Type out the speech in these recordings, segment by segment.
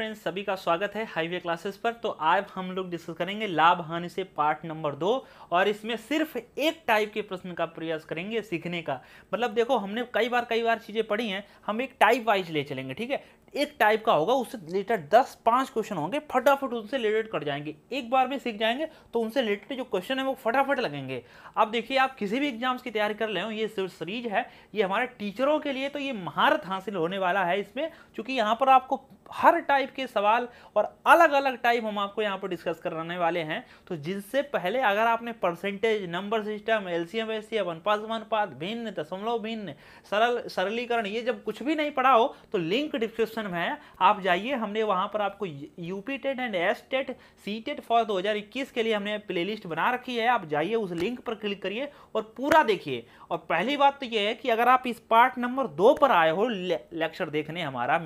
Friends सभी का स्वागत है हाईवे क्लासेस पर तो आज हम लोग डिस्कस करेंगे लाभ हानि से पार्ट नंबर दो और इसमें सिर्फ एक टाइप के प्रश्न का प्रयास करेंगे सीखने का मतलब देखो हमने कई बार कई बार चीज़ें पढ़ी हैं हम एक टाइप वाइज ले चलेंगे ठीक है एक टाइप का होगा उससे रिलेटेड दस पांच क्वेश्चन होंगे फटाफट उनसे रिलेटेड कर जाएंगे एक बार में सीख जाएंगे तो उनसे रिलेटेड जो क्वेश्चन है वो फटाफट लगेंगे अब देखिए आप किसी भी एग्जाम्स की तैयारी कर रहे हो ये सीरीज है ये हमारे टीचरों के लिए तो ये महारत हासिल होने वाला है इसमें चूँकि यहाँ पर आपको हर टाइप के सवाल और अलग अलग टाइप हम आपको यहाँ पर डिस्कस कराने वाले हैं तो जिससे पहले अगर आपने percentage number system LCM S C अनुपात अनुपात भिन्न दशमलव भिन्न सरल सरलीकरण ये जब कुछ भी नहीं पढ़ा हो तो लिंक डिस्क्रिप्शन में है आप जाइए हमने वहाँ पर आपको UP TET and S TET C TET for दो के लिए हमने लिस्ट बना रखी है आप जाइए उस लिंक पर क्लिक करिए और पूरा देखिए और पहली बात तो यह है कि अगर आप इस पार्ट नंबर दो पर आए हो लेक्चर देखने हमारा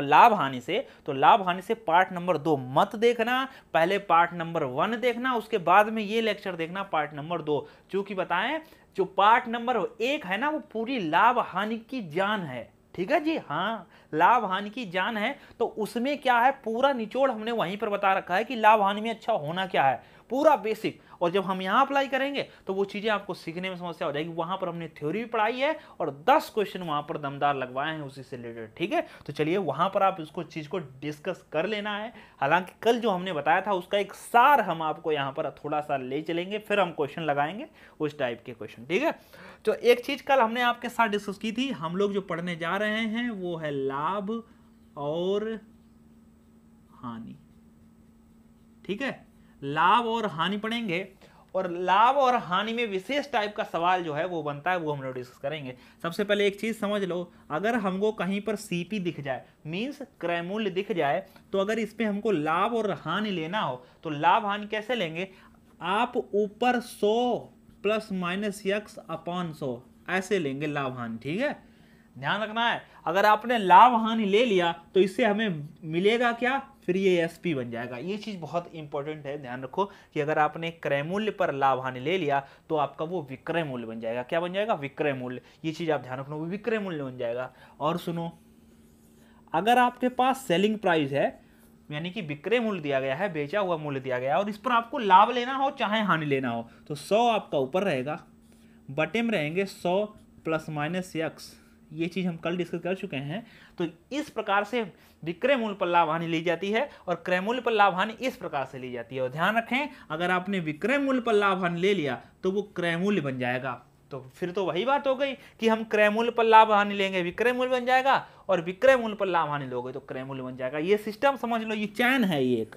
लाभ हानि से तो लाभ हानि से पार्ट नंबर दो मत देखना पहले पार्ट नंबर वन देखना उसके बाद में ये लेक्चर देखना पार्ट नंबर दो चूंकि बताएं जो पार्ट नंबर एक है ना वो पूरी लाभ हानि की जान है ठीक है जी हाँ लाभ हानि की जान है तो उसमें क्या है पूरा निचोड़ हमने वहीं पर बता रखा है कि लाभ हानि में अच्छा होना क्या है पूरा बेसिक और जब हम यहाँ अप्लाई करेंगे तो वो चीज़ें आपको सीखने में समस्या हो जाएगी वहाँ पर हमने थ्योरी भी पढ़ाई है और दस क्वेश्चन वहाँ पर दमदार लगवाए हैं उसी से रिलेटेड ठीक है तो चलिए वहाँ पर आप उसको चीज़ को डिस्कस कर लेना है हालांकि कल जो हमने बताया था उसका एक सार हम आपको यहाँ पर थोड़ा सा ले चलेंगे फिर हम क्वेश्चन लगाएंगे उस टाइप के क्वेश्चन ठीक है तो एक चीज़ कल हमने आपके साथ डिस्कस की थी हम लोग जो पढ़ने जा रहे हैं वो है लाभ और हानि ठीक है लाभ और हानि पढ़ेंगे और लाभ और हानि में विशेष टाइप का सवाल जो है वो बनता है वो हम लोग डिस्कस करेंगे सबसे पहले एक चीज़ समझ लो अगर हमको कहीं पर सीपी दिख जाए मींस क्रय मूल्य दिख जाए तो अगर इस पर हमको लाभ और हानि लेना हो तो लाभ हानि कैसे लेंगे आप ऊपर सो प्लस माइनस यक्स अपॉन सो ऐसे लेंगे लाभ हानि ठीक है ध्यान रखना है अगर आपने लाभ हानि ले लिया तो इससे हमें मिलेगा क्या फिर ये एस पी बन जाएगा ये चीज़ बहुत इंपॉर्टेंट है ध्यान रखो कि अगर आपने क्रय मूल्य पर लाभ हानि ले लिया तो आपका वो विक्रय मूल्य बन जाएगा क्या बन जाएगा विक्रय मूल्य ये चीज़ आप ध्यान रखना वो विक्रय मूल्य बन जाएगा और सुनो अगर आपके पास सेलिंग प्राइस है यानी कि विक्रय मूल्य दिया गया है बेचा हुआ मूल्य दिया गया है और इस पर आपको लाभ लेना हो चाहे हानि लेना हो तो सौ आपका ऊपर रहेगा बटे में रहेंगे सौ प्लस माइनस एक्स ये चीज़ हम कल डिस्कस कर चुके हैं तो इस प्रकार से विक्रय मूल्य पर लाभ हानि ली जाती है और क्रय मूल्य पर लाभ हानि इस प्रकार से ली जाती है और ध्यान रखें अगर आपने विक्रय मूल्य पर लाभ हानि ले लिया तो वो क्रय मूल्य बन जाएगा तो फिर तो वही बात हो गई कि हम क्रय मूल्य पर लाभ हानि लेंगे विक्रय मूल्य बन जाएगा और विक्रय मूल्य पर लाभ हानि लोगे तो क्रय मूल्य बन जाएगा ये सिस्टम समझ लो ये चैन है ये एक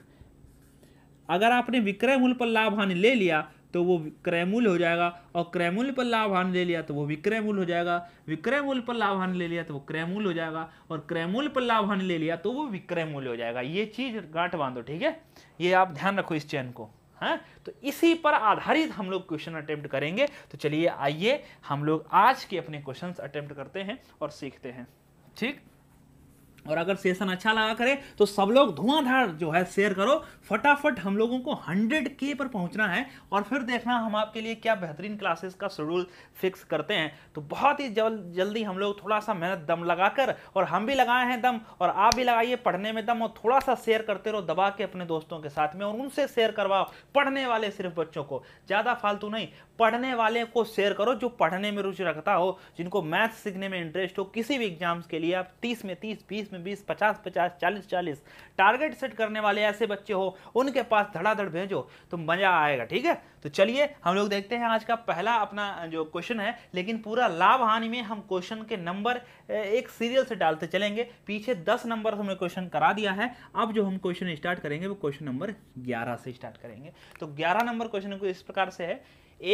अगर आपने विक्रय मूल्य पर लाभ हानि ले लिया तो वो क्रय मूल्य हो जाएगा और क्रय मूल्य पर लाभान ले लिया तो वो विक्रय मूल्य हो जाएगा विक्रय मूल्य पर लाभान ले लिया तो वो क्रय मूल्य हो जाएगा और क्रय मूल्य पर लाभान ले लिया तो वो विक्रय मूल्य हो जाएगा ये चीज़ गांठ बांधो ठीक है ये आप ध्यान रखो इस चैन को है हाँ? तो इसी पर आधारित हम लोग क्वेश्चन अटेम्प्ट करेंगे तो चलिए आइए हम लोग आज के अपने क्वेश्चंस अटेम्प्ट करते हैं और सीखते हैं ठीक और अगर सेशन अच्छा लगा करे तो सब लोग धुआंधार जो है शेयर करो फटाफट हम लोगों को 100 के पर पहुंचना है और फिर देखना हम आपके लिए क्या बेहतरीन क्लासेस का शेड्यूल फिक्स करते हैं तो बहुत ही जल, जल्दी हम लोग थोड़ा सा मेहनत दम लगाकर और हम भी लगाए हैं दम और आप भी लगाइए पढ़ने में दम और थोड़ा सा शेयर करते रहो दबा के अपने दोस्तों के साथ में और उनसे शेयर करवाओ पढ़ने वाले सिर्फ बच्चों को ज़्यादा फालतू नहीं पढ़ने वाले को शेयर करो जो पढ़ने में रुचि रखता हो जिनको मैथ सीखने में इंटरेस्ट हो किसी भी एग्जाम्स के लिए आप तीस में तीस बीस बीस में बीस पचास पचास चालीस चालीस टारगेट सेट करने वाले ऐसे बच्चे हो उनके पास धड़ाधड़ भेजो तो मज़ा आएगा ठीक है तो चलिए हम लोग देखते हैं आज का पहला अपना जो क्वेश्चन है लेकिन पूरा लाभ हानि में हम क्वेश्चन के नंबर एक सीरियल से डालते चलेंगे पीछे दस नंबर हमने क्वेश्चन करा दिया है अब जो हम क्वेश्चन स्टार्ट करेंगे वो क्वेश्चन नंबर ग्यारह से स्टार्ट करेंगे तो ग्यारह नंबर क्वेश्चन इस प्रकार से है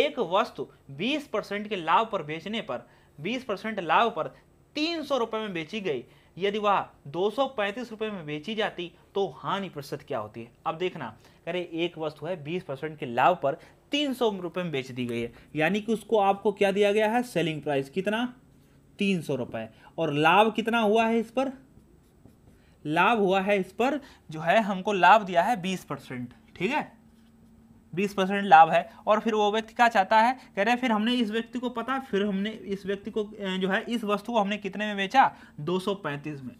एक वस्तु 20 परसेंट के लाभ पर बेचने पर 20 परसेंट लाभ पर तीन सौ रुपये में बेची गई यदि वह दो रुपए में बेची जाती तो हानि प्रतिशत क्या होती है अब देखना अरे एक वस्तु है बीस परसेंट के लाभ पर तीन सौ में बेच दी गई है यानी कि उसको आपको क्या दिया गया है सेलिंग प्राइस कितना तीन सौ और लाभ कितना हुआ है इस पर लाभ हुआ है इस पर जो है हमको लाभ दिया है बीस परसेंट ठीक है बीस परसेंट लाभ है और फिर वो व्यक्ति क्या चाहता है कह रहे हैं फिर हमने इस व्यक्ति को पता फिर हमने इस व्यक्ति को जो है इस वस्तु को हमने कितने में बेचा पैंतीस में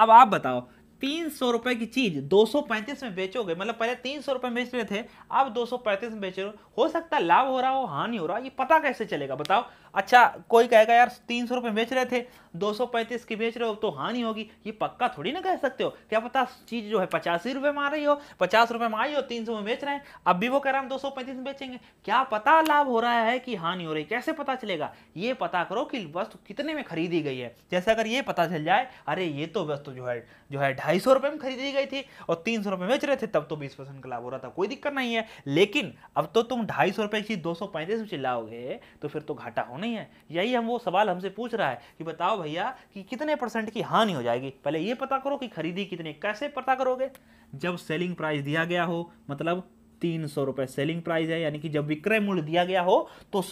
अब आप बताओ तीन सौ रुपए की चीज दो सौ पैंतीस में बेचोगे मतलब पहले तीन सौ रुपए बेच रहे थे अब पैंतीस में बेच रहे हो हो सकता है लाभ हो रहा हो हानि हो रहा हो ये पता कैसे चलेगा बताओ अच्छा कोई कहेगा यार तीन सौ रुपये बेच रहे थे दो सौ पैंतीस की बेच रहे हो तो हानि होगी ये पक्का थोड़ी ना कह सकते हो क्या पता चीज़ जो है पचासी रुपये में आ रही हो पचास रुपये में आई हो तीन सौ में बेच रहे हैं अब भी वो कह रहे हैं दो सौ पैंतीस में बेचेंगे क्या पता लाभ हो रहा है कि हानि हो रही कैसे पता चलेगा ये पता करो कि वस्तु कितने में खरीदी गई है जैसे अगर ये पता चल जाए अरे ये तो वस्तु जो है जो है ढाई सौ रुपये में खरीदी गई थी और तीन सौ रुपये बेच रहे थे तब तो बीस परसेंट का लाभ हो रहा था कोई दिक्कत नहीं है लेकिन अब तो तुम ढाई सौ रुपये की चीज़ दो सौ पैंतीस में चिल्लाओगे तो फिर तो घाटा होना नहीं है यही हम वो सवाल हमसे पूछ रहा है कि बताओ भैया कि कितने परसेंट की हानि हो जाएगी पहले ये पता करो कि खरीदी कितने कैसे पता करोगे जब सेलिंग प्राइस दिया गया हो मतलब तीन सौ रुपये सेलिंग प्राइस है यानी कि जब विक्रय मूल्य दिया गया हो तो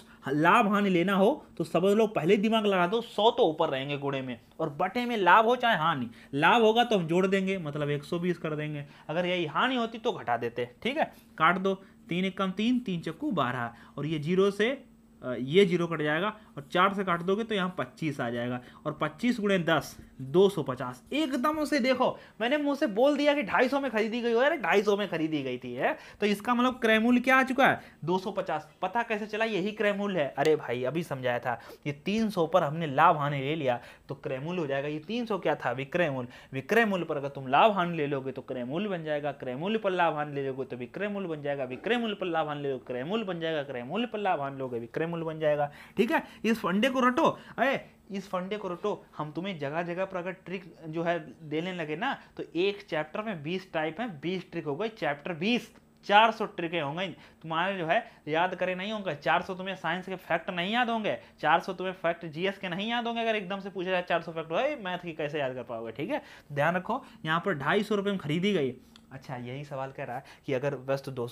लाभ हानि लेना हो तो समझ लो पहले दिमाग लगा दो सौ तो ऊपर रहेंगे गुड़े में और बटे में लाभ हो चाहे हानि लाभ होगा तो हम जोड़ देंगे मतलब एक सौ बीस कर देंगे अगर यही हानि होती तो घटा देते ठीक है काट दो तीन एक कम तीन तीन चक्कू बारह और ये जीरो से ये जीरो कट जाएगा और चार से काट दोगे तो यहाँ पच्चीस आ जाएगा और पच्चीस गुणे दस दो सौ पचास एकदम उसे देखो मैंने मुझसे बोल दिया कि ढाई सौ में खरीदी गई हो यार ढाई सौ में खरीदी गई थी है तो इसका मतलब क्रयमूल क्या आ चुका है दो सौ पचास पता कैसे चला यही क्रयमूल है अरे भाई अभी समझाया था ये तीन सौ पर हमने लाभ हानि ले लिया तो क्रयमूल हो जाएगा ये तीन सौ क्या था विक्रय मूल्य विक्रय मूल्य पर अगर तुम लाभ हानि ले लोगे तो क्रय बन जाएगा क्रय पर लाभ हानि ले लोगे तो विक्रय मूल्य बन जाएगा विक्रय मूल्य पर लाभ हानि ले लोगे क्रय बन जाएगा क्रय पर लाभ हानि लोगे विक्रय मूल्य बन जाएगा ठीक है इस फंडे को रटो अरे इस फंडे को रटो हम तुम्हें जगह जगह पर अगर ट्रिक जो है देने लगे ना तो एक चैप्टर में बीस टाइप है बीस ट्रिक हो गई चैप्टर बीस चार सौ ट्रिकें होंगे तुम्हारे जो है याद करे नहीं होंगे चार सौ तुम्हें साइंस के फैक्ट नहीं याद होंगे चार सौ तुम्हें फैक्ट जीएस के नहीं याद होंगे अगर एकदम से पूछा जाए चार सौ फैक्ट हो मैथ की कैसे याद कर पाओगे ठीक है ध्यान रखो यहाँ पर ढाई सौ रुपये में खरीदी गई अच्छा यही सवाल कह रहा है कि अगर वस्तु दो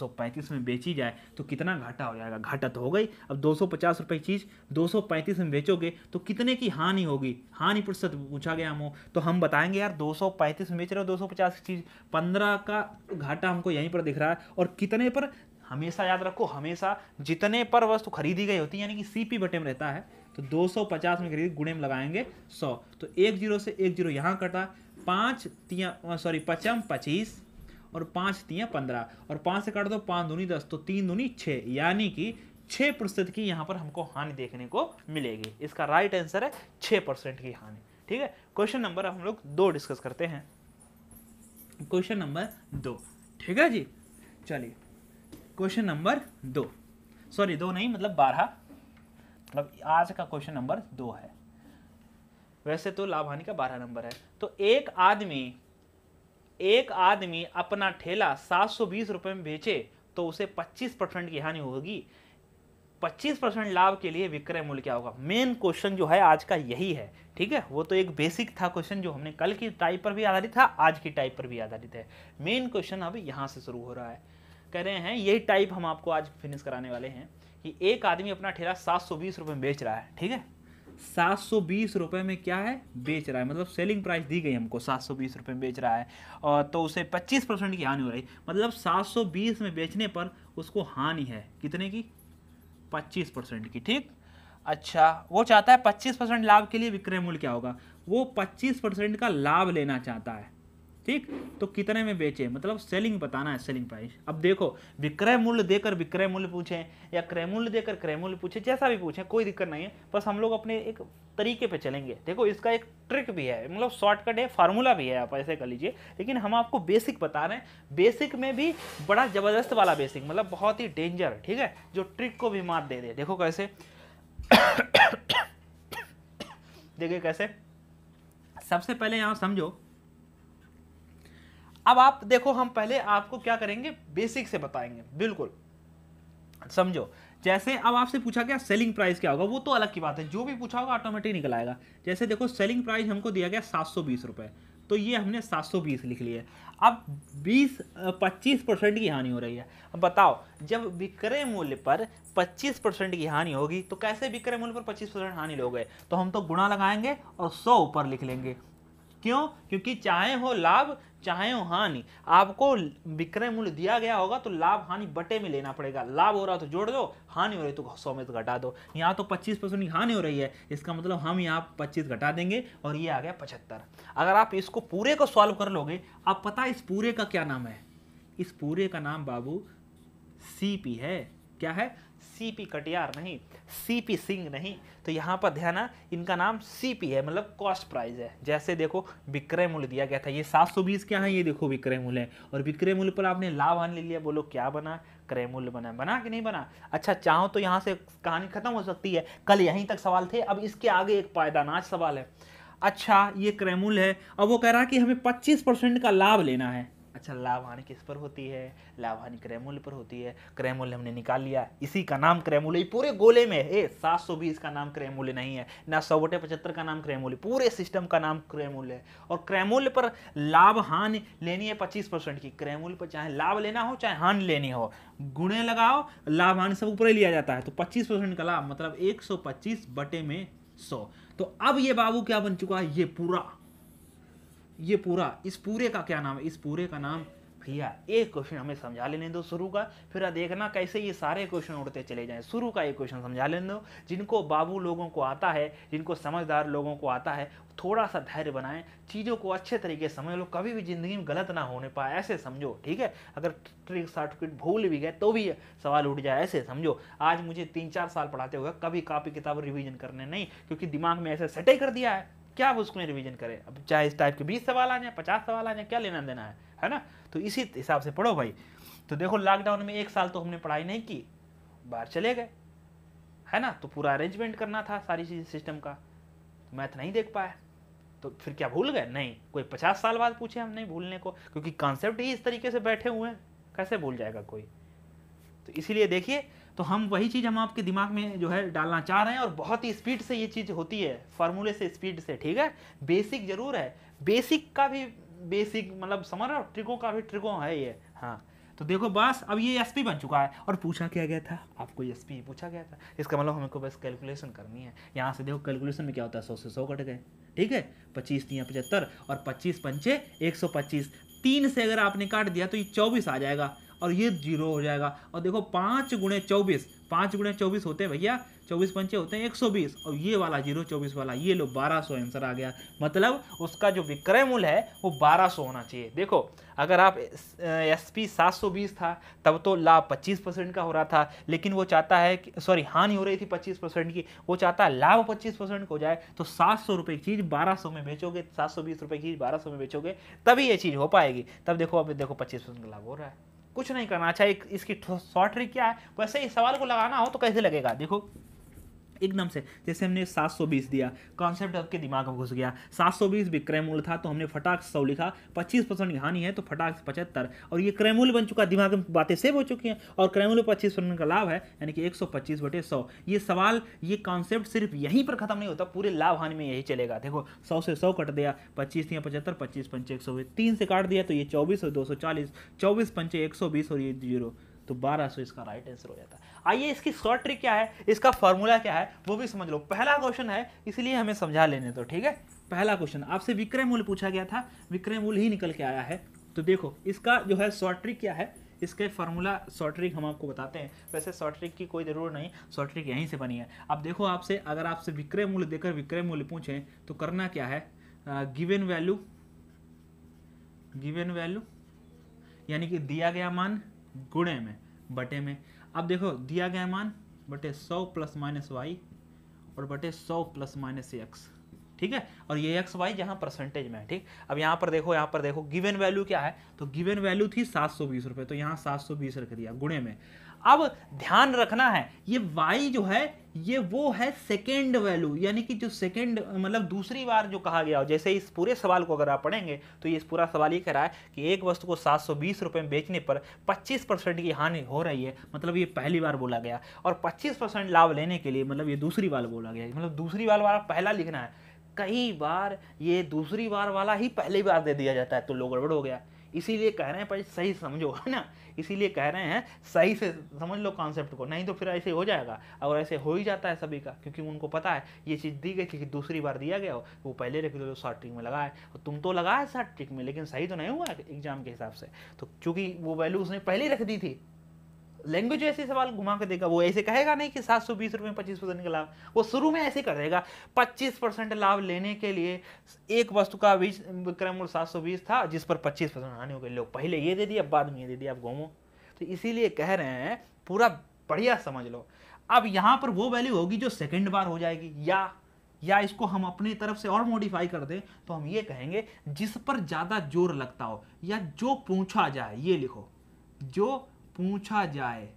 में बेची जाए तो कितना घाटा हो जाएगा घाटा तो हो गई अब 250 की चीज़ दो में बेचोगे तो कितने की हानि होगी हानि प्रतिशत पूछा गया हम तो हम बताएंगे यार दो में बेच रहे हो दो की चीज़ पंद्रह का घाटा हमको यहीं पर दिख रहा है और कितने पर हमेशा याद रखो हमेशा जितने पर वस्तु खरीदी गई होती है यानी कि सी पी बटे में रहता है तो 250 में खरीद गुणे में लगाएंगे 100 तो एक जीरो से एक जीरो यहाँ कटा पाँच सॉरी पचम पच्चीस और पाँच तियाँ पंद्रह और पाँच से काट दो पाँच दूनी दस तो तीन दूनी छः यानी कि छः प्रतिशत की यहाँ पर हमको हानि देखने को मिलेगी इसका राइट आंसर है छः परसेंट की हानि ठीक है क्वेश्चन नंबर हम लोग दो डिस्कस करते हैं क्वेश्चन नंबर दो ठीक है जी चलिए क्वेश्चन नंबर दो सॉरी दो नहीं मतलब बारह मतलब आज का क्वेश्चन नंबर दो है वैसे तो लाभ हानि का बारह नंबर है तो एक आदमी एक आदमी अपना ठेला सात सौ बीस में बेचे तो उसे पच्चीस परसेंट की हानि होगी पच्चीस परसेंट लाभ के लिए विक्रय मूल्य क्या होगा मेन क्वेश्चन जो है आज का यही है ठीक है वो तो एक बेसिक था क्वेश्चन जो हमने कल की टाइप पर भी आधारित था आज की टाइप पर भी आधारित है मेन क्वेश्चन अब यहाँ से शुरू हो रहा है कह रहे हैं यही टाइप हम आपको आज फिनिश कराने वाले हैं कि एक आदमी अपना ठेला सात सौ बीस में बेच रहा है ठीक है सात सौ बीस रुपये में क्या है बेच रहा है मतलब सेलिंग प्राइस दी गई हमको सात सौ बीस रुपये में बेच रहा है और तो उसे पच्चीस परसेंट की हानि हो रही मतलब सात सौ बीस में बेचने पर उसको हानि है कितने की पच्चीस परसेंट की ठीक अच्छा वो चाहता है पच्चीस परसेंट लाभ के लिए विक्रय मूल्य क्या होगा वो पच्चीस परसेंट का लाभ लेना चाहता है ठीक तो कितने में बेचे मतलब सेलिंग बताना है सेलिंग प्राइस अब देखो विक्रय मूल्य देकर विक्रय मूल्य पूछे या क्रय मूल्य देकर क्रय मूल्य पूछे जैसा भी पूछे कोई दिक्कत नहीं है बस हम लोग अपने एक तरीके पे चलेंगे देखो इसका एक ट्रिक भी है मतलब शॉर्टकट है फार्मूला भी है आप ऐसे कर लीजिए लेकिन हम आपको बेसिक बता रहे हैं बेसिक में भी बड़ा ज़बरदस्त वाला बेसिक मतलब बहुत ही डेंजर ठीक है जो ट्रिक को भी मात दे दे देखो कैसे देखिए कैसे सबसे पहले यहां समझो अब आप देखो हम पहले आपको क्या करेंगे बेसिक से बताएंगे बिल्कुल समझो जैसे अब आपसे पूछा गया सेलिंग प्राइस क्या होगा वो तो अलग की बात है जो भी पूछा होगा ऑटोमेटिक निकल आएगा जैसे देखो सेलिंग प्राइस हमको दिया गया सात सौ तो ये हमने सात लिख लिया अब बीस पच्चीस परसेंट की हानि हो रही है अब बताओ जब विक्रय मूल्य पर पच्चीस परसेंट की हानि होगी तो कैसे विक्रय मूल्य पर पच्चीस परसेंट हानि लोगे तो हम तो गुणा लगाएंगे और सौ ऊपर लिख लेंगे क्यों क्योंकि चाहे हो लाभ चाहे हो हानि आपको विक्रय मूल्य दिया गया होगा तो लाभ हानि बटे में लेना पड़ेगा लाभ हो रहा तो जोड़ दो हानि हो रही तो सौ में घटा दो यहाँ तो पच्चीस परसेंट की हानि हो रही है इसका मतलब हम यहाँ पच्चीस घटा देंगे और ये आ गया पचहत्तर अगर आप इसको पूरे को सॉल्व कर लोगे आप पता इस पूरे का क्या नाम है इस पूरे का नाम बाबू सी है क्या है सी पी कटियार नहीं सी पी सिंह नहीं तो यहाँ पर ध्यान इनका नाम सी पी है मतलब कॉस्ट प्राइस है जैसे देखो विक्रय मूल्य दिया गया था ये सात सौ बीस क्या है ये देखो विक्रय मूल्य है और विक्रय मूल्य पर आपने लाभ आने ले लिया बोलो क्या बना क्रय मूल्य बना बना कि नहीं बना अच्छा चाहो तो यहाँ से कहानी खत्म हो सकती है कल यहीं तक सवाल थे अब इसके आगे एक पायदानाज सवाल है अच्छा ये क्रय मूल्य है अब वो कह रहा है कि हमें पच्चीस परसेंट का लाभ लेना है अच्छा लाभ हानि किस पर होती है लाभ हानि क्रय मूल्य पर होती है क्रय मूल्य हमने निकाल लिया इसी का नाम क्रय मूल्य पूरे गोले में ए सात सौ बीस का नाम क्रय मूल्य नहीं है ना सौ बटे पचहत्तर का नाम क्रय मूल्य पूरे सिस्टम का नाम क्रय मूल्य है और क्रय मूल्य पर लाभ हानि लेनी है पच्चीस परसेंट की क्रय मूल्य पर चाहे लाभ लेना हो चाहे हानि लेनी हो गुणे लगाओ लाभ हानि सब ऊपर लिया जाता है तो पच्चीस परसेंट का लाभ मतलब एक सौ पच्चीस बटे में सौ तो अब ये बाबू क्या बन चुका है ये पूरा ये पूरा इस पूरे का क्या नाम है इस पूरे का नाम भैया एक क्वेश्चन हमें समझा लेने दो शुरू का फिर देखना कैसे ये सारे क्वेश्चन उड़ते चले जाएं शुरू का एक क्वेश्चन समझा लेने दो जिनको बाबू लोगों को आता है जिनको समझदार लोगों को आता है थोड़ा सा धैर्य बनाएं चीज़ों को अच्छे तरीके से समझ लो कभी भी ज़िंदगी में गलत ना होने पाए ऐसे समझो ठीक है अगर ट्रिक सर्टिफिकेट भूल भी गए तो भी सवाल उठ जाए ऐसे समझो आज मुझे तीन चार साल पढ़ाते हुए कभी कापी किताब रिविजन करने नहीं क्योंकि दिमाग में ऐसे सेटे कर दिया है क्या आप उसमें रिविजन करें अब चाहे इस टाइप के बीस सवाल आ जाए पचास सवाल आ जाए क्या लेना देना है है ना तो इसी हिसाब से पढ़ो भाई तो देखो लॉकडाउन में एक साल तो हमने पढ़ाई नहीं की बाहर चले गए है ना तो पूरा अरेंजमेंट करना था सारी चीज़ सिस्टम का तो मैथ नहीं देख पाया तो फिर क्या भूल गए नहीं कोई पचास साल बाद पूछे हम नहीं भूलने को क्योंकि कॉन्सेप्ट ही इस तरीके से बैठे हुए हैं कैसे भूल जाएगा कोई तो इसीलिए देखिए तो हम वही चीज़ हम आपके दिमाग में जो है डालना चाह रहे हैं और बहुत ही स्पीड से ये चीज़ होती है फार्मूले से स्पीड से ठीक है बेसिक जरूर है बेसिक का भी बेसिक मतलब समझ रहे हो ट्रिकों का भी ट्रिकों है ये हाँ तो देखो बस अब ये एसपी बन चुका है और पूछा क्या गया था आपको एसपी पूछा गया था इसका मतलब हमें को बस कैलकुलेशन करनी है यहाँ से देखो कैलकुलेशन में क्या होता है सौ से सौ कट गए ठीक है पच्चीस तीन पचहत्तर और पच्चीस पंचे एक सौ पच्चीस तीन से अगर आपने काट दिया तो ये चौबीस आ जाएगा और ये जीरो हो जाएगा और देखो पाँच गुणे चौबीस पाँच गुणे चौबीस होते हैं भैया चौबीस पंचे होते हैं एक सौ बीस और ये वाला जीरो चौबीस वाला ये लो बारह सौ आंसर आ गया मतलब उसका जो विक्रय मूल्य है वो बारह सौ होना चाहिए देखो अगर आप एस पी सात सौ बीस था तब तो लाभ पच्चीस परसेंट का हो रहा था लेकिन वो चाहता है कि सॉरी हानि हो रही थी पच्चीस परसेंट की वो चाहता है लाभ पच्चीस परसेंट हो जाए तो सात सौ रुपये की चीज़ बारह सौ में बेचोगे सात सौ बीस रुपये की चीज़ बारह सौ में बेचोगे तभी ये चीज़ हो पाएगी तब देखो अब देखो पच्चीस परसेंट का लाभ हो रहा है कुछ नहीं करना अच्छा एक इसकी शॉर्ट ट्रिक क्या है वैसे ही सवाल को लगाना हो तो कैसे लगेगा देखो एकदम से जैसे हमने 720 दिया कॉन्सेप्ट आपके दिमाग में घुस गया 720 भी क्रैमूल मूल्य था तो हमने फटाक सौ लिखा 25 परसेंट हानि है तो फटाक से पचहत्तर और ये क्रैमूल बन चुका दिमाग में बातें सेव हो चुकी हैं और क्रैमूल पच्चीस परसेंट का लाभ है यानी कि एक सौ पच्चीस बटे सौ ये सवाल ये कॉन्सेप्ट सिर्फ यहीं पर खत्म नहीं होता पूरे लाभ हानि में यही चलेगा देखो सौ से सौ कट दिया पच्चीस तीन पचहत्तर पच्चीस पंचे एक सौ तीन से काट दिया तो ये चौबीस और दो सौ चालीस चौबीस पंचे एक सौ बीस और ये जीरो तो 1200 इसका राइट आंसर हो जाता है आइए इसकी शॉर्ट ट्रिक क्या है इसका फॉर्मूला क्या है वो भी समझ लो पहला क्वेश्चन है इसलिए हमें समझा लेने तो ठीक है पहला क्वेश्चन आपसे विक्रय मूल्य पूछा गया था विक्रय मूल्य ही निकल के आया है तो देखो इसका जो है शॉर्ट ट्रिक क्या है इसके फार्मूला शॉर्ट ट्रिक हम आपको बताते हैं वैसे शॉर्ट ट्रिक की कोई जरूरत नहीं शॉर्ट ट्रिक यहीं से बनी है अब देखो आपसे अगर आपसे विक्रय मूल्य देकर विक्रय मूल्य पूछें तो करना क्या है गिवन वैल्यू गिवन वैल्यू यानी कि दिया गया मान गुणे में बटे में अब देखो दिया गया मान बटे सौ प्लस माइनस वाई और बटे सौ प्लस माइनस एक्स ठीक है और ये एक्स वाई यहाँ परसेंटेज में है ठीक अब यहाँ पर देखो यहाँ पर देखो गिवन वैल्यू क्या है तो गिवन वैल्यू थी सात सौ बीस रुपये तो यहाँ सात सौ बीस रख दिया गुणे में अब ध्यान रखना है ये वाई जो है ये वो है सेकेंड वैल्यू यानी कि जो सेकेंड मतलब दूसरी बार जो कहा गया हो जैसे इस पूरे सवाल को अगर आप पढ़ेंगे तो ये पूरा सवाल ये कह रहा है कि एक वस्तु को सात सौ बीस में बेचने पर पच्चीस परसेंट की हानि हो रही है मतलब ये पहली बार बोला गया और पच्चीस परसेंट लाभ लेने के लिए मतलब ये दूसरी बार बोला गया मतलब दूसरी बार वाला पहला लिखना है कई बार ये दूसरी बार वाला ही पहली बार दे दिया जाता है तो लोग गड़बड़ हो गया इसीलिए कह रहे हैं पर सही समझो है ना इसीलिए कह रहे हैं सही से समझ लो कॉन्सेप्ट को नहीं तो फिर ऐसे हो जाएगा और ऐसे हो ही जाता है सभी का क्योंकि उनको पता है ये चीज़ दी गई थी कि दूसरी बार दिया गया हो वो पहले दो शॉर्ट ट्रिक में लगाए और तुम तो लगाए शॉर्ट ट्रिक में लेकिन सही तो नहीं हुआ एग्जाम के हिसाब से तो चूँकि वो वैल्यू उसने पहले ही रख दी थी लैंग्वेज ऐसे सवाल घुमा कर देगा वो ऐसे कहेगा नहीं कि सात सौ बीस रुपये पच्चीस परसेंट का लाभ वो शुरू में ऐसे कर देगा पच्चीस परसेंट लाभ लेने के लिए एक वस्तु का बीज विक्रय मूल्य सात सौ बीस था जिस पर पच्चीस परसेंट हानि हो गई लोग पहले ये दे दिए अब बाद में ये दे दिए आप घूमो तो इसीलिए कह रहे हैं पूरा बढ़िया समझ लो अब यहाँ पर वो वैल्यू होगी जो सेकेंड बार हो जाएगी या या इसको हम अपनी तरफ से और मॉडिफाई कर दें तो हम ये कहेंगे जिस पर ज़्यादा जोर लगता हो या जो पूछा जाए ये लिखो जो पूछा जाए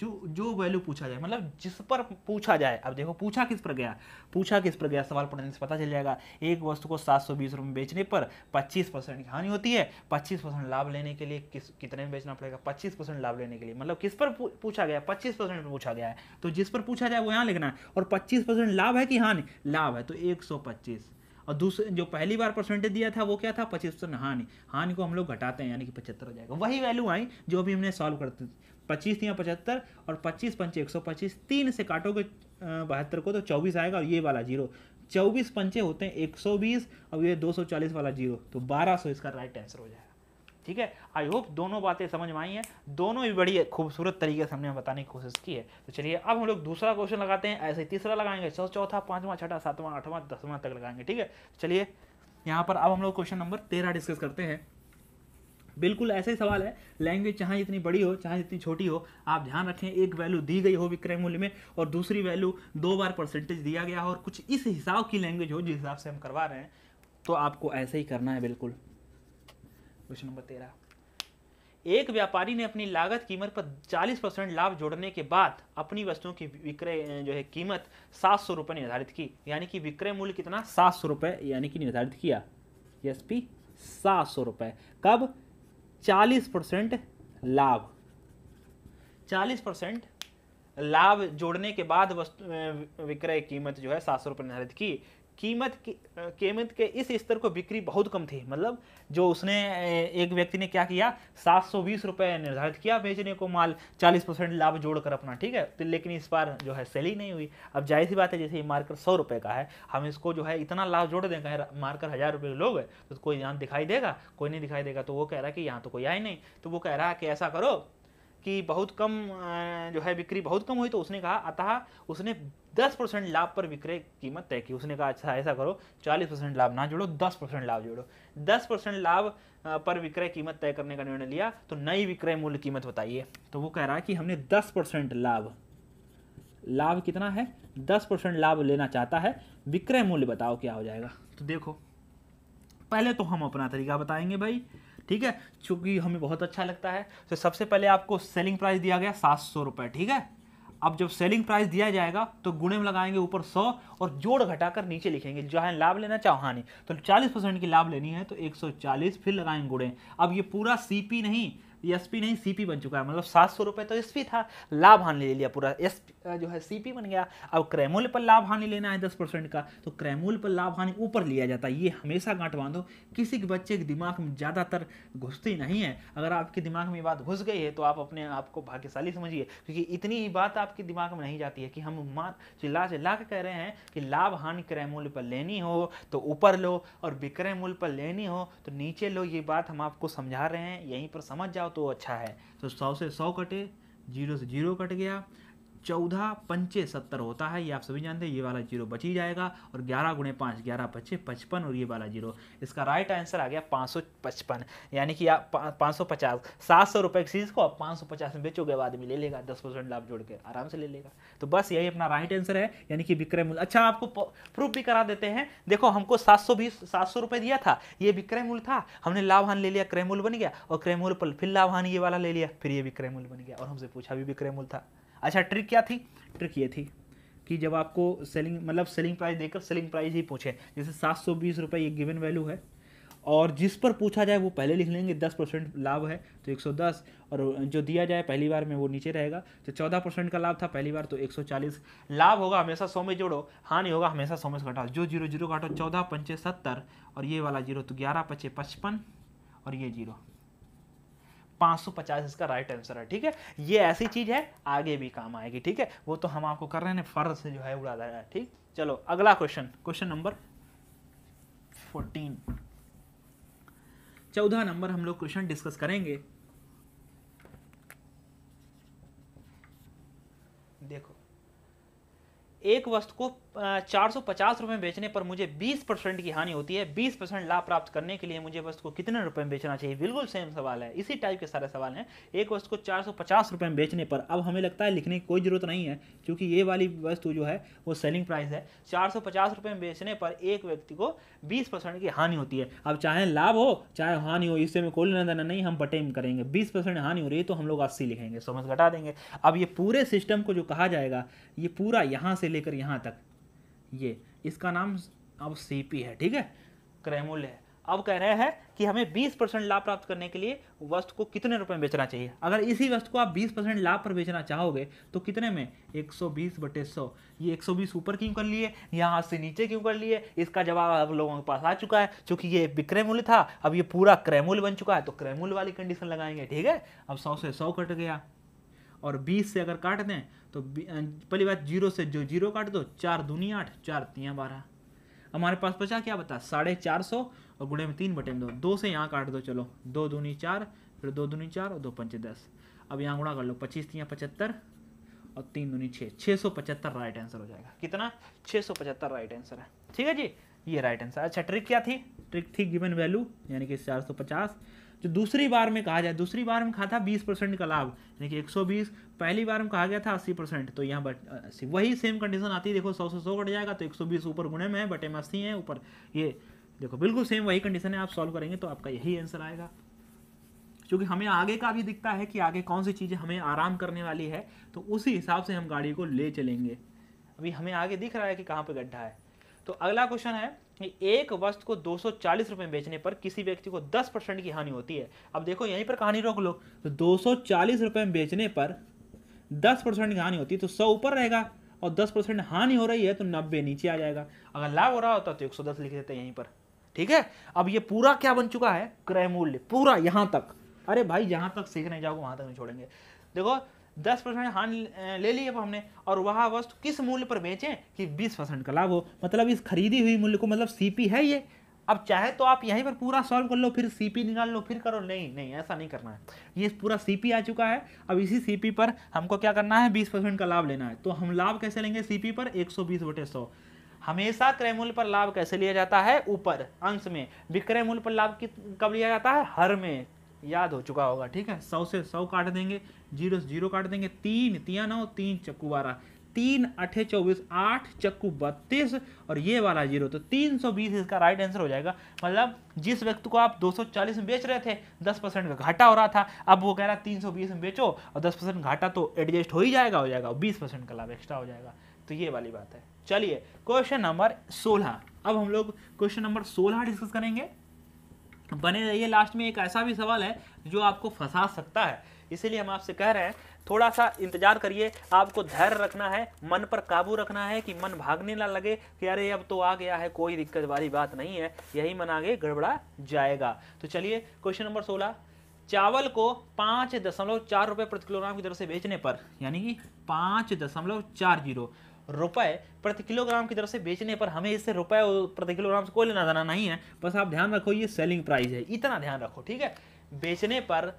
जो जो वैल्यू पूछा जाए मतलब जिस पर पूछा जाए अब देखो पूछा किस पर गया पूछा किस पर गया सवाल पढ़ने से पता चल जाएगा एक वस्तु को सात सौ बीस रुपये में बेचने पर पच्चीस परसेंट की हानि होती है पच्चीस परसेंट लाभ लेने के लिए किस कितने में बेचना पड़ेगा पच्चीस परसेंट लाभ लेने के लिए मतलब किस पर पूछा गया पच्चीस परसेंट पूछा गया है तो जिस पर पूछा जाए वो यहाँ लिखना है और पच्चीस परसेंट लाभ है कि हानि लाभ है तो एक सौ पच्चीस और दूसरे जो पहली बार परसेंटेज दिया था वो क्या था पच्चीस परसेंट हानि हानि को हम लोग घटाते हैं यानी कि पचहत्तर हो जाएगा वही वैल्यू आई जो अभी हमने सॉल्व करते पच्चीस या पचहत्तर और पच्चीस पंचे एक सौ पच्चीस तीन से काटोगे बहत्तर को तो चौबीस आएगा और ये वाला जीरो चौबीस पंचे होते हैं एक सौ बीस और ये दो सौ चालीस वाला जीरो तो बारह सौ इसका राइट आंसर हो जाएगा ठीक है आई होप दोनों बातें समझ में आई हैं दोनों ही बड़ी खूबसूरत तरीके से हमने बताने की कोशिश की है तो चलिए अब हम लोग दूसरा क्वेश्चन लगाते हैं ऐसे ही तीसरा लगाएंगे चौथा पाँचवा छठा सातवां आठवां दसवां तक लगाएंगे ठीक है तो चलिए यहाँ पर अब हम लोग क्वेश्चन नंबर तेरह डिस्कस करते हैं बिल्कुल ऐसा ही सवाल है लैंग्वेज चाहे जितनी बड़ी हो चाहे जितनी छोटी हो आप ध्यान रखें एक वैल्यू दी गई हो विक्रय मूल्य में और दूसरी वैल्यू दो बार परसेंटेज दिया गया हो और कुछ इस हिसाब की लैंग्वेज हो जिस हिसाब से हम करवा रहे हैं तो आपको ऐसे ही करना है बिल्कुल क्वेश्चन नंबर तेरह एक व्यापारी ने अपनी लागत कीमत पर 40 परसेंट लाभ जोड़ने के बाद अपनी वस्तुओं की विक्रय जो है कीमत सात सौ रुपये निर्धारित की यानी कि विक्रय मूल्य कितना सात सौ रुपये यानी कि निर्धारित किया यस पी सात सौ रुपये कब 40 परसेंट लाभ 40 परसेंट लाभ जोड़ने के बाद वस्तु विक्रय कीमत जो है सात सौ निर्धारित की कीमत की कीमत के इस स्तर को बिक्री बहुत कम थी मतलब जो उसने एक व्यक्ति ने क्या किया सात सौ बीस रुपये निर्धारित किया बेचने को माल चालीस परसेंट लाभ जोड़कर अपना ठीक है तो लेकिन इस बार जो है सेलिंग नहीं हुई अब जाहिर सी बात है जैसे ये मार्कर सौ रुपये का है हम इसको जो है इतना लाभ जोड़ देंगे मार्कर हज़ार रुपये लोग है तो कोई यहाँ दिखाई देगा कोई नहीं दिखाई देगा तो वो कह रहा है कि यहाँ तो कोई आए नहीं तो वो कह रहा है कि ऐसा करो कि बहुत कम जो है बिक्री बहुत कम हुई तो उसने कहा अतः उसने 10 परसेंट लाभ पर विक्रय कीमत तय की उसने कहा अच्छा ऐसा करो 40 परसेंट लाभ ना जोड़ो 10 परसेंट लाभ जोड़ो 10 परसेंट लाभ पर विक्रय कीमत तय करने का निर्णय लिया तो नई विक्रय मूल्य कीमत बताइए तो वो कह रहा है कि हमने दस परसेंट लाभ लाभ कितना है दस परसेंट लाभ लेना चाहता है विक्रय मूल्य बताओ क्या हो जाएगा तो देखो पहले तो हम अपना तरीका बताएंगे भाई ठीक है चूंकि हमें बहुत अच्छा लगता है तो सबसे पहले आपको सेलिंग प्राइस दिया गया सात सौ रुपये ठीक है अब जब सेलिंग प्राइस दिया जाएगा तो गुणे में लगाएंगे ऊपर सौ और जोड़ घटाकर नीचे लिखेंगे चाहे लाभ लेना चाहे हानि तो चालीस परसेंट की लाभ लेनी है तो एक सौ चालीस फिर लगाएंगे गुणे अब ये पूरा सीपी नहीं एस पी नहीं सी पी बन चुका है मतलब सात सौ रुपये तो एस पी था लाभ हानि ले लिया पूरा एस जो है सी पी बन गया अब क्रैमूल पर लाभ हानि लेना है दस परसेंट का तो क्रैमूल पर लाभ हानि ऊपर लिया जाता है ये हमेशा गांठ बांधो किसी के बच्चे के दिमाग में ज़्यादातर घुसती नहीं है अगर आपके दिमाग में बात घुस गई है तो आप अपने आप को भाग्यशाली समझिए क्योंकि इतनी ही बात आपके दिमाग में नहीं जाती है कि हम मात चिल्ला चिल्ला के कह रहे हैं कि लाभ हानि क्रैमूल पर लेनी हो तो ऊपर लो और विक्रय मूल्य पर लेनी हो तो नीचे लो ये बात हम आपको समझा रहे हैं यहीं पर समझ जाओ तो अच्छा है तो सौ से सौ कटे जीरो से जीरो कट गया चौदह पंचे सत्तर होता है ये आप सभी जानते हैं ये वाला जीरो बच ही जाएगा और ग्यारह गुणे पाँच ग्यारह पच्चे पचपन और ये वाला जीरो इसका राइट आंसर आ गया पाँच सौ पचपन यानी कि आप पाँच सौ पचास सात सौ रुपये की चीज़ को आप पाँच सौ पचास में बेचोगे बाद में ले लेगा दस परसेंट लाभ जोड़ के आराम से ले लेगा तो बस यही अपना राइट आंसर है यानी कि विक्रय मूल्य अच्छा आपको प्रूफ भी करा देते हैं देखो हमको सात सौ बीस सात सौ दिया था ये विक्रय मूल्य था हमने लाभ ले लिया क्रय मूल्य बन गया और क्रय मूल्य पर फिर लाभ ये वाला ले लिया फिर ये विक्रय मूल्य बन गया और हमसे पूछा भी विक्रय मूल्य था अच्छा ट्रिक क्या थी ट्रिक ये थी कि जब आपको सेलिंग मतलब सेलिंग प्राइस देकर सेलिंग प्राइस ही पूछे जैसे सात सौ बीस रुपये ये गिवन वैल्यू है और जिस पर पूछा जाए वो पहले लिख लेंगे दस परसेंट लाभ है तो एक सौ दस और जो दिया जाए पहली बार में वो नीचे रहेगा तो चौदह परसेंट का लाभ था पहली बार तो एक सौ चालीस लाभ होगा हमेशा सौ में जोड़ो हानि होगा हमेशा सौ में से घटाओ जो जीरो जीरो काटो चौदह पंचे सत्तर और ये वाला जीरो तो ग्यारह पचे पचपन और ये जीरो 550 इसका राइट आंसर है ठीक है ये ऐसी चीज़ है आगे भी काम आएगी ठीक है वो तो हम आपको कर रहे हैं फर्ज से जो है उड़ा रहा है ठीक चलो अगला क्वेश्चन क्वेश्चन नंबर फोर्टीन चौदह नंबर हम लोग क्वेश्चन डिस्कस करेंगे देखो एक वस्तु को चार सौ पचास रुपये में बेचने पर मुझे बीस परसेंट की हानि होती है बीस परसेंट लाभ प्राप्त करने के लिए मुझे वस्तु को कितने रुपए में बेचना चाहिए बिल्कुल सेम सवाल है इसी टाइप के सारे सवाल हैं एक वस्तु को चार सौ पचास रुपये में बेचने पर अब हमें लगता है लिखने की कोई ज़रूरत नहीं है क्योंकि ये वाली वस्तु जो है वो सेलिंग प्राइस है चार सौ पचास रुपये में बेचने पर एक व्यक्ति को बीस परसेंट की हानि होती है अब चाहे लाभ हो चाहे हानि हो इससे में कोई लेना देना नहीं हम बटेम करेंगे बीस परसेंट हानि हो रही है तो हम लोग अस्सी लिखेंगे समझ घटा देंगे अब ये पूरे सिस्टम को जो कहा जाएगा ये पूरा यहाँ से लेकर यहाँ तक ये इसका नाम अब सीपी है ठीक है क्रेमुल है अब कह रहे हैं कि हमें 20 परसेंट लाभ प्राप्त करने के लिए वस्तु को कितने रुपए में बेचना चाहिए अगर इसी वस्तु को आप 20 परसेंट लाभ पर बेचना चाहोगे तो कितने में 120 बटे सौ ये 120 ऊपर क्यों कर लिए यहाँ से नीचे क्यों कर लिए इसका जवाब अब लोगों के पास आ चुका है चूंकि ये विक्रय मूल्य था अब ये पूरा क्रय बन चुका है तो क्रय वाली कंडीशन लगाएंगे ठीक है अब सौ से सौ कट गया और बीस से अगर काट दें तो पहली बात जीरो से जो जीरो काट दो चार दूनी आठ चार तीन बारह हमारे पास बचा क्या बता साढ़े चार सौ और गुड़े में तीन बटे में दो दो से यहाँ काट दो चलो दो दूनी चार फिर दो दूनी चार और दो पंचे दस अब यहाँ गुणा कर लो पच्चीस तीन पचहत्तर और तीन दूनी छः छः सौ पचहत्तर राइट आंसर हो जाएगा कितना छः सौ पचहत्तर राइट आंसर है ठीक है जी ये राइट आंसर अच्छा ट्रिक क्या थी ट्रिक थी गिवन वैल्यू यानी कि चार सौ पचास जो दूसरी बार में कहा जाए दूसरी बार में कहा था बीस परसेंट का लाभ यानी कि एक सौ बीस पहली बार में कहा गया था अस्सी परसेंट तो यहाँ बट वही सेम कंडीशन आती है देखो सौ से सौ कट जाएगा तो एक सौ बीस ऊपर गुणे में है बटे में अस्सी है ऊपर ये देखो बिल्कुल सेम वही कंडीशन है आप सॉल्व करेंगे तो आपका यही आंसर आएगा क्योंकि हमें आगे का भी दिखता है कि आगे कौन सी चीज़ें हमें आराम करने वाली है तो उसी हिसाब से हम गाड़ी को ले चलेंगे अभी हमें आगे दिख रहा है कि कहाँ पर गड्ढा है तो अगला क्वेश्चन है एक वस्तु को दो सौ रुपए में बेचने पर किसी व्यक्ति को 10 परसेंट की हानि होती है अब देखो यहीं पर कहानी रोक लो तो दो रुपए में बेचने पर 10 परसेंट की हानि होती है तो सौ ऊपर रहेगा और 10 परसेंट हानि हो रही है तो 90 नीचे आ जाएगा अगर लाभ हो रहा होता तो 110 लिख देते यहीं पर ठीक है अब ये पूरा क्या बन चुका है क्रय मूल्य पूरा यहाँ तक अरे भाई यहाँ तक सीखने जाओगे वहाँ तक नहीं छोड़ेंगे देखो दस परसेंट हान ले लिए वो हमने और वह वस्तु किस मूल्य पर बेचें कि बीस परसेंट का लाभ हो मतलब इस खरीदी हुई मूल्य को मतलब सीपी है ये अब चाहे तो आप यहीं पर पूरा सॉल्व कर लो फिर सीपी निकाल लो फिर करो नहीं नहीं ऐसा नहीं करना है ये पूरा सीपी आ चुका है अब इसी सीपी पर हमको क्या करना है बीस परसेंट का लाभ लेना है तो हम लाभ कैसे लेंगे सीपी पर एक सौ बीस बटे सौ हमेशा क्रय मूल्य पर लाभ कैसे लिया जाता है ऊपर अंश में विक्रय मूल्य पर लाभ कब लिया जाता है हर में याद हो चुका होगा ठीक है सौ से सौ काट देंगे जीरो से जीरो काट देंगे तीन तिया नौ तीन चक्कू बारह तीन अठे चौबीस आठ चक्कू बत्तीस और ये वाला जीरो तो तीन सौ बीस इसका राइट आंसर हो जाएगा मतलब जिस व्यक्ति को आप दो सौ चालीस में बेच रहे थे दस परसेंट का घाटा हो रहा था अब वो कह रहा है तीन सौ बीस में बेचो और दस परसेंट घाटा तो एडजस्ट हो ही जाएगा हो जाएगा बीस परसेंट का लाभ एक्स्ट्रा हो जाएगा तो ये वाली बात है चलिए क्वेश्चन नंबर सोलह अब हम लोग क्वेश्चन नंबर सोलह डिस्कस करेंगे बने रहिए लास्ट में एक ऐसा भी सवाल है जो आपको फंसा सकता है इसीलिए हम आपसे कह रहे हैं थोड़ा सा इंतजार करिए आपको धैर्य रखना है मन पर काबू रखना है कि मन भागने ना लगे कि अरे अब तो आ गया है कोई दिक्कत वाली बात नहीं है यही मन आगे गड़बड़ा जाएगा तो चलिए क्वेश्चन नंबर सोलह चावल को पाँच दशमलव चार रुपये प्रति किलोग्राम की दर से बेचने पर यानी कि पाँच दशमलव चार जीरो रुपए प्रति किलोग्राम की तरफ से बेचने पर हमें इससे रुपए प्रति किलोग्राम से कोई लेना देना नहीं है बस आप ध्यान रखो ये सेलिंग प्राइस है इतना ध्यान रखो ठीक है बेचने पर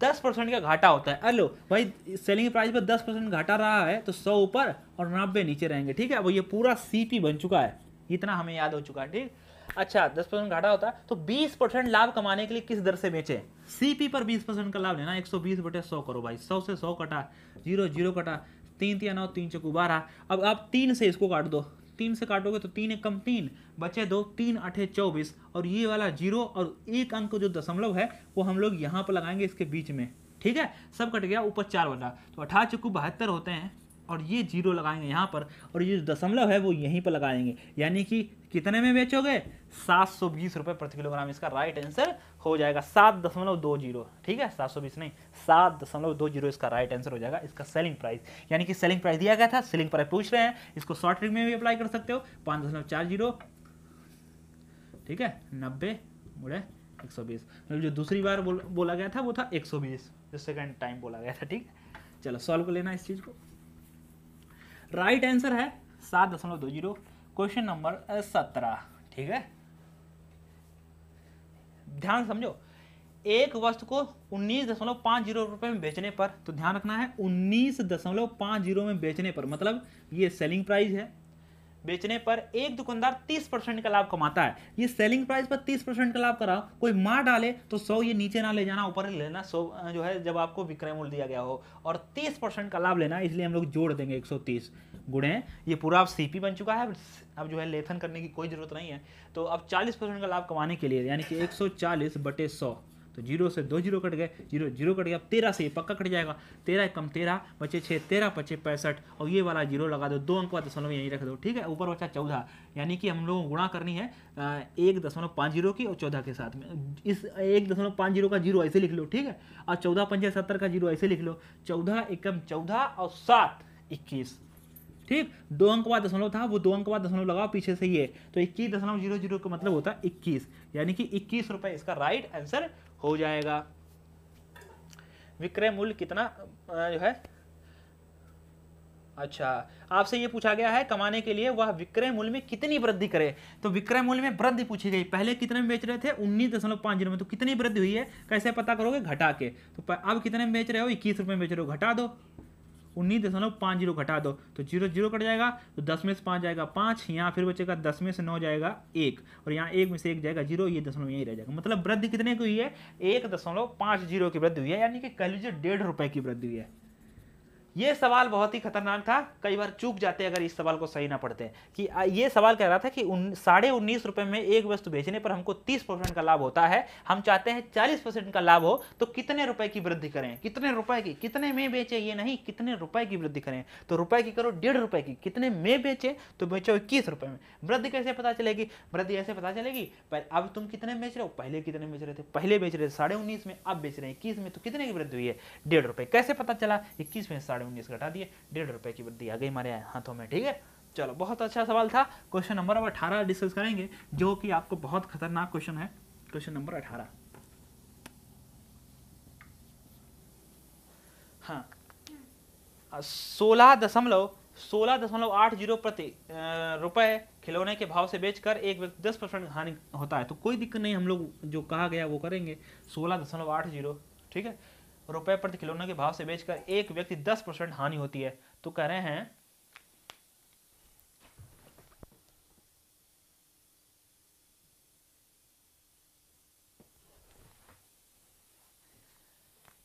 दस परसेंट का घाटा होता है अलो भाई सेलिंग प्राइस पर दस परसेंट घाटा रहा है तो सौ ऊपर और नब्बे नीचे रहेंगे ठीक है वो ये पूरा सी बन चुका है इतना हमें याद हो चुका है ठीक अच्छा दस परसेंट घाटा होता है तो बीस परसेंट लाभ कमाने के लिए किस दर से बेचें सीपी पर बीस परसेंट का लाभ लेना एक सौ बीस बटे सौ करो भाई सौ से सौ कटा जीरो जीरो कटा तीन तीन नौ तीन चौको बारह अब आप तीन से इसको काट दो तीन से काटोगे तो तीन एक कम तीन बचे दो तीन अठे चौबीस और ये वाला जीरो और एक अंक जो दशमलव है वो हम लोग यहाँ पर लगाएंगे इसके बीच में ठीक है सब कट गया ऊपर चार वाला तो अठारह चक्कू बहत्तर होते हैं और ये जीरो लगाएंगे यहाँ पर और ये दशमलव है वो यहीं पर लगाएंगे यानी कि कितने में बेचोगे सात सौ बीस रुपये प्रति किलोग्राम इसका राइट आंसर हो जाएगा सात दशमलव दो जीरो ठीक है सात सौ बीस नहीं सात दशमलव दो जीरो इसका राइट आंसर हो जाएगा इसका सेलिंग प्राइस यानी कि सेलिंग प्राइस दिया गया था सेलिंग प्राइस पूछ रहे हैं इसको शॉर्ट ट्रिक में भी अप्लाई कर सकते हो पाँच दशमलव चार जीरो ठीक है नब्बे बोले एक सौ बीस मतलब जो दूसरी बार बोल, बोला गया था वो था एक सौ बीस जो सेकेंड टाइम बोला गया था ठीक चलो सॉल्व कर लेना इस चीज़ को राइट आंसर है सात दशमलव दो जीरो क्वेश्चन नंबर सत्रह ठीक है ध्यान समझो एक वस्तु को उन्नीस दशमलव पांच जीरो रुपए में बेचने पर तो ध्यान रखना है उन्नीस दशमलव पांच जीरो में बेचने पर मतलब ये सेलिंग प्राइस है बेचने पर एक दुकानदार 30 परसेंट का लाभ कमाता है ये सेलिंग प्राइस पर 30 परसेंट का लाभ करा कोई मार डाले तो 100 ये नीचे ना ले जाना ऊपर ही लेना 100 जो है जब आपको विक्रय मूल्य दिया गया हो और 30 परसेंट का लाभ लेना इसलिए हम लोग जोड़ देंगे 130 गुड़े ये पूरा अब सीपी बन चुका है अब जो है लेथन करने की कोई ज़रूरत नहीं है तो अब चालीस का लाभ कमाने के लिए यानी कि एक सौ बटे सौ तो जीरो से दो जीरो कट गए जीरो जीरो कट गया अब तेरह से ये पक्का कट जाएगा तेरह कम तेरह बचे छः तेरह पच्चे पैंसठ और ये वाला जीरो लगा दो दो अंक का दशमलव यहीं रख दो ठीक है ऊपर बचा चौदह यानी कि हम लोगों को गुणा करनी है एक दशमलव पाँच जीरो की और चौदह के साथ में इस एक दशमलव पाँच जीरो का जीरो ऐसे लिख लो ठीक है और चौदह पंचे सत्तर का जीरो ऐसे लिख लो चौदह एकम चौदह और सात इक्कीस ठीक दो अंक बाद दशमलव था वो दो अंक बाद दशमलव लगाओ पीछे से ये तो इक्कीस दशमलव जीरो जीरो का मतलब होता है इक्कीस यानी कि इक्कीस रुपये इसका राइट आंसर हो जाएगा विक्रय मूल्य कितना जो है अच्छा आपसे ये पूछा गया है कमाने के लिए वह विक्रय मूल्य में कितनी वृद्धि करे तो विक्रय मूल्य में वृद्धि पूछी गई पहले कितने में बेच रहे थे उन्नीस दशमलव पाँच जीरो में तो कितनी वृद्धि हुई है कैसे पता करोगे घटा के तो अब कितने में बेच रहे हो इक्कीस रुपये में बेच रहे हो घटा दो उन्नीस दशमलव पाँच जीरो घटा दो तो जीरो जीरो कट जाएगा तो दस में से पाँच जाएगा पाँच यहाँ फिर बचेगा दस में से नौ जाएगा एक और यहाँ एक में से एक जाएगा जीरो ये दशमलव यही रह जाएगा मतलब वृद्धि कितने की हुई है एक दशमलव पाँच जीरो की वृद्धि हुई है यानी कि कह लीजिए डेढ़ रुपये की वृद्धि हुई है ये सवाल बहुत ही खतरनाक था कई बार चूक जाते अगर इस सवाल को सही ना पढ़ते कि ये सवाल कह रहा था कि साढ़े उन्नीस रुपये में एक वस्तु बेचने पर हमको तीस परसेंट का लाभ होता है हम चाहते हैं चालीस परसेंट का लाभ हो तो कितने रुपए की वृद्धि करें कितने रुपए की कितने में बेचे ये नहीं कितने रुपए की वृद्धि करें तो रुपए की करो डेढ़ रुपए की कितने में बेचे तो बेचो इक्कीस रुपये में वृद्धि कैसे पता चलेगी वृद्धि ऐसे पता चलेगी अब तुम कितने बेच रहे हो पहले कितने बेच रहे थे पहले बेच रहे थे साढ़े उन्नीस में अब बेच रहे हैं इक्कीस में तो कितने की वृद्धि हुई है डेढ़ कैसे पता चला इक्कीस में साढ़े साढ़े उन्नीस घटा दिए डेढ़ रुपए की वृद्धि आ गई हमारे हाथों में ठीक है चलो बहुत अच्छा सवाल था क्वेश्चन नंबर अब अठारह डिस्कस करेंगे जो कि आपको बहुत खतरनाक क्वेश्चन है क्वेश्चन नंबर अठारह हाँ सोलह दशमलव सोलह दशमलव आठ जीरो प्रति रुपए खिलौने के भाव से बेचकर एक व्यक्ति दस परसेंट हानि होता है तो कोई दिक्कत नहीं हम लोग जो कहा गया वो करेंगे सोलह दशमलव आठ जीरो ठीक है रुपए प्रति खिलौना के भाव से बेचकर एक व्यक्ति दस परसेंट हानि होती है तो कह रहे हैं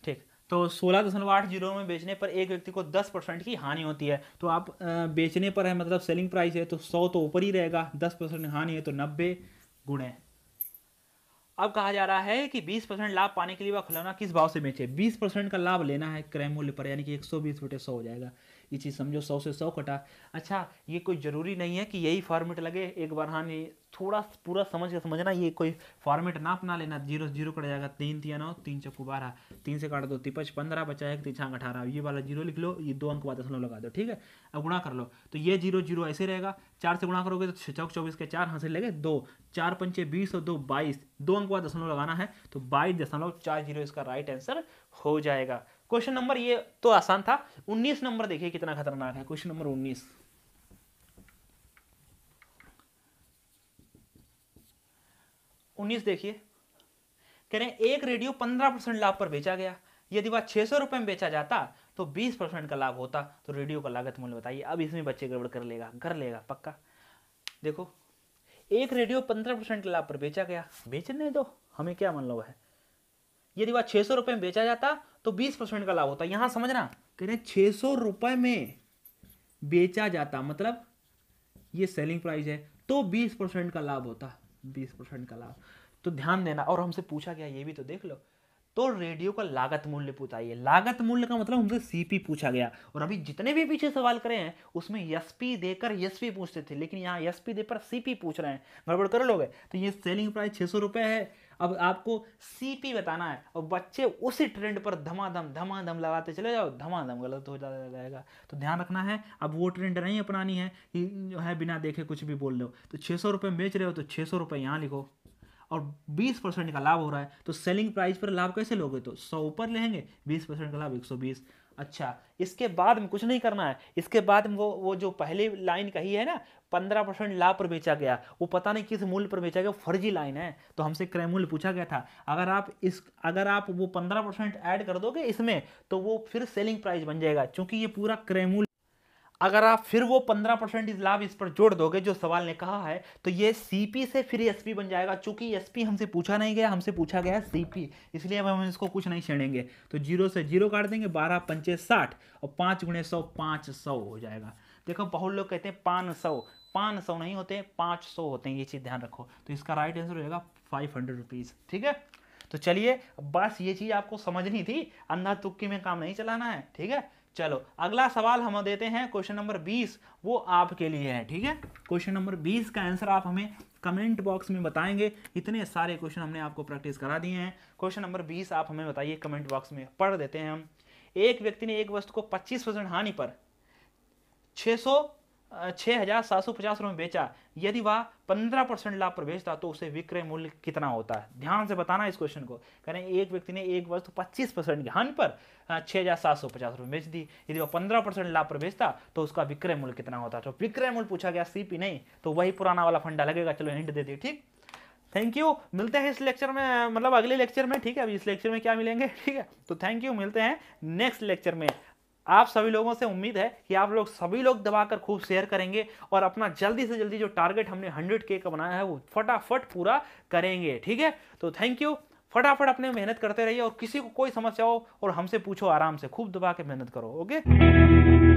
ठीक तो सोलह दशमलव आठ जीरो में बेचने पर एक व्यक्ति को दस परसेंट की हानि होती है तो आप बेचने पर है मतलब सेलिंग प्राइस है तो सौ तो ऊपर ही रहेगा दस परसेंट हानि है तो नब्बे गुणे अब कहा जा रहा है कि 20 परसेंट लाभ पाने के लिए वह खिलौना किस भाव से बेचे 20 परसेंट का लाभ लेना है क्रय मूल्य पर यानी कि 120 सौ बीस बटे सौ हो जाएगा की चीज़ समझो सौ से सौ कटा अच्छा ये कोई ज़रूरी नहीं है कि यही फॉर्मेट लगे एक बार हाँ नहीं थोड़ा पूरा समझ के समझना ये कोई फॉर्मेट ना अपना लेना जीरो जीरो कट जाएगा तीन तीन नौ तीन चौक बारह तीन से काट दो तिपच पंद्रह बचा एक तीन अठारह ये वाला जीरो लिख लो ये दो अंक बाद दसमलव लगा दो ठीक है अब गुणा कर लो तो ये जीरो जीरो ऐसे रहेगा चार से गुणा करोगे तो चौक चौबीस के चार से लगे दो चार पंचे बीस और दो बाईस दो अंक बाद दसमलव लगाना है तो बाईस दशमलव चार जीरो इसका राइट आंसर हो जाएगा क्वेश्चन नंबर ये तो आसान था उन्नीस नंबर देखिए कितना खतरनाक है क्वेश्चन नंबर उन्नीस उन्नीस देखिए कह रहे हैं एक रेडियो पंद्रह परसेंट लाभ पर बेचा गया यदि वह छह सौ रुपए में बेचा जाता तो बीस परसेंट का लाभ होता तो रेडियो का लागत मूल्य बताइए अब इसमें बच्चे गड़बड़ कर लेगा कर लेगा पक्का देखो एक रेडियो पंद्रह परसेंट के लाभ पर बेचा गया बेचने दो हमें क्या मतलब है यदि वह छह सौ रुपए में बेचा जाता तो बीस परसेंट का लाभ होता है समझना कह रहे छह सौ रुपए में बेचा जाता मतलब ये सेलिंग प्राइस है तो बीस परसेंट का लाभ होता बीस परसेंट का लाभ तो ध्यान देना और हमसे पूछा गया ये भी तो देख लो तो रेडियो का लागत मूल्य पूछा ये लागत मूल्य का मतलब हमसे सीपी पूछा गया और अभी जितने भी पीछे सवाल करे हैं उसमें एसपी देकर एसपी पूछते थे लेकिन यहाँ एसपी देकर सीपी पूछ रहे हैं गड़बड़ कर लोगे तो ये सेलिंग प्राइस छह सौ रुपए है अब आपको सीपी बताना है और बच्चे उसी ट्रेंड पर धमाधम धमाधम लगाते चले जाओ धमाधम गलत हो जाएगा तो ध्यान रखना है अब वो ट्रेंड नहीं अपनानी है कि जो है बिना देखे कुछ भी बोल लो तो छः सौ रुपये बेच रहे हो तो छः सौ रुपये यहाँ लिखो और 20 परसेंट का लाभ हो रहा है तो सेलिंग प्राइस पर लाभ कैसे लोगे तो सौ ऊपर लेंगे 20 परसेंट का लाभ 120 अच्छा इसके बाद में कुछ नहीं करना है इसके बाद में वो वो जो पहली लाइन कही है ना पंद्रह परसेंट लाभ पर बेचा गया वो पता नहीं किस मूल्य पर बेचा गया फर्जी लाइन है तो हमसे क्रय मूल्य पूछा गया था अगर आप इस अगर आप वो पंद्रह परसेंट ऐड कर दोगे इसमें तो वो फिर सेलिंग प्राइस बन जाएगा क्योंकि ये पूरा क्रय मूल्य अगर आप फिर वो पंद्रह परसेंट लाभ इस पर जोड़ दोगे जो सवाल ने कहा है तो ये सीपी से फिर एसपी बन जाएगा चूंकि एसपी हमसे पूछा नहीं गया हमसे पूछा गया सीपी इसलिए हम इसको कुछ नहीं छेड़ेंगे तो जीरो से जीरो काट देंगे बारह पंचे साठ और पाँच गुणे सौ पाँच सौ हो जाएगा देखो बहुत लोग कहते हैं पाँच सौ पाँच सौ नहीं होते पाँच सौ होते हैं ये चीज़ ध्यान रखो तो इसका राइट आंसर होगा फाइव हंड्रेड रुपीज़ ठीक है तो चलिए बस ये चीज़ आपको समझनी थी अंधा तुक्की में काम नहीं चलाना है ठीक है चलो अगला सवाल हम देते हैं क्वेश्चन नंबर बीस वो आपके लिए है ठीक है क्वेश्चन नंबर बीस का आंसर आप हमें कमेंट बॉक्स में बताएंगे इतने सारे क्वेश्चन हमने आपको प्रैक्टिस करा दिए हैं क्वेश्चन नंबर बीस आप हमें बताइए कमेंट बॉक्स में पढ़ देते हैं हम एक व्यक्ति ने एक वस्तु को पच्चीस परसेंट हानि पर 600 छः हजार सात सौ पचास रुपये में बेचा यदि वह पंद्रह परसेंट लाभ पर बेचता तो उसे विक्रय मूल्य कितना होता है ध्यान से बताना इस क्वेश्चन को करें एक व्यक्ति ने एक वस्तु तो पच्चीस परसेंट के हानि पर छः हजार सात सौ पचास रुपये बेच दी यदि वह पंद्रह परसेंट लाभ पर बेचता तो उसका विक्रय मूल्य कितना होता तो विक्रय मूल्य पूछा गया पी नहीं तो वही पुराना वाला फंडा लगेगा चलो हिंट दे दिए ठीक थैंक यू मिलते हैं इस लेक्चर में मतलब अगले लेक्चर में ठीक है अभी इस लेक्चर में क्या मिलेंगे ठीक है तो थैंक यू मिलते हैं नेक्स्ट लेक्चर में आप सभी लोगों से उम्मीद है कि आप लोग सभी लोग दबाकर खूब शेयर करेंगे और अपना जल्दी से जल्दी जो टारगेट हमने 100 के का बनाया है वो फटाफट पूरा करेंगे ठीक है तो थैंक यू फटाफट अपने मेहनत करते रहिए और किसी को कोई समस्या हो और हमसे पूछो आराम से खूब दबा के मेहनत करो ओके